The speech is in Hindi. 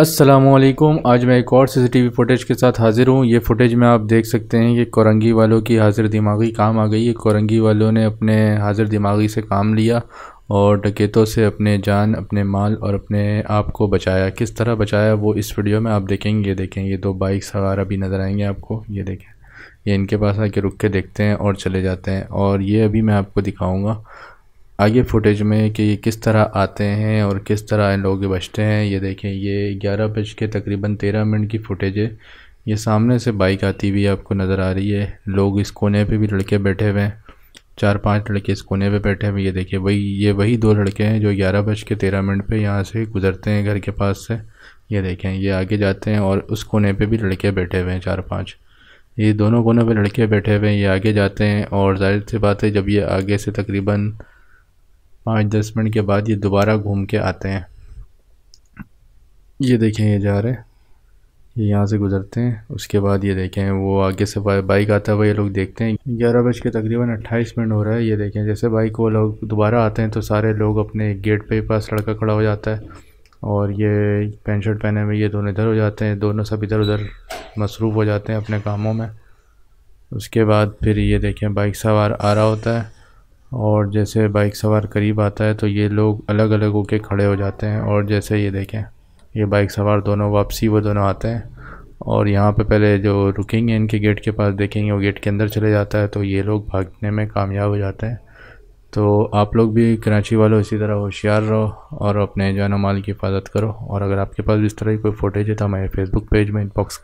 असलम आज मैं एक और सीसीटीवी फुटेज के साथ हाज़िर हूँ ये फुटेज में आप देख सकते हैं कि कोरंगी वालों की हाजिर दिमागी काम आ गई है कोरंगी वालों ने अपने हाजिर दिमागी से काम लिया और डकेतों से अपने जान अपने माल और अपने आप को बचाया किस तरह बचाया वो इस वीडियो में आप देखेंगे ये देखें ये दो बाइक सवार अभी नज़र आएंगे आपको ये देखें ये इनके पास आके रुक के देखते हैं और चले जाते हैं और ये अभी मैं आपको दिखाऊँगा आगे फुटेज में कि ये किस तरह आते हैं और किस तरह इन लोग बचते हैं ये देखें ये ग्यारह बज के तकरीबन तेरह मिनट की फुटेज है ये सामने से बाइक आती हुई आपको नज़र आ रही है लोग इस कोने पे भी लड़के बैठे हुए हैं चार पांच लड़के इस कोने पे बैठे हुए ये देखिए वही ये वही दो लड़के हैं जो ग्यारह बज के तेरह मिनट पर यहाँ से गुजरते हैं घर के पास से ये देखें ये आगे जाते हैं और उस कोने पर भी लड़के बैठे हुए हैं चार पाँच ये दोनों कोने पर लड़के बैठे हुए हैं ये आगे जाते हैं और जाहिर सी बात है जब ये आगे से तकरीबन पाँच दस मिनट के बाद ये दोबारा घूम के आते हैं ये देखें ये जा रहे हैं ये यहाँ से गुजरते हैं उसके बाद ये देखें वो आगे से बाइक आता है वो ये लोग देखते हैं ग्यारह बज के तकरीबन अट्ठाईस मिनट हो रहा है ये देखें जैसे बाइक वो लोग दोबारा आते हैं तो सारे लोग अपने गेट पे पास लड़का खड़ा हो जाता है और ये पेंट शर्ट पहने हुए ये दोनों इधर हो जाते हैं दोनों सब इधर उधर मसरूफ़ हो जाते हैं अपने कामों में उसके बाद फिर ये देखें बाइक सवार आ रहा होता है और जैसे बाइक सवार करीब आता है तो ये लोग अलग अलग होके खड़े हो जाते हैं और जैसे ये देखें ये बाइक सवार दोनों वापसी वो दोनों आते हैं और यहाँ पे पहले जो रुकेंगे इनके गेट के पास देखेंगे वो गेट के अंदर चले जाता है तो ये लोग भागने में कामयाब हो जाते हैं तो आप लोग भी कराची वालों इसी तरह होशियार रहो और अपने जान माल की हिफाजत करो और अगर आपके पास इस तरह की कोई फुटेज है तो हमारे फेसबुक पेज में इनबॉक्स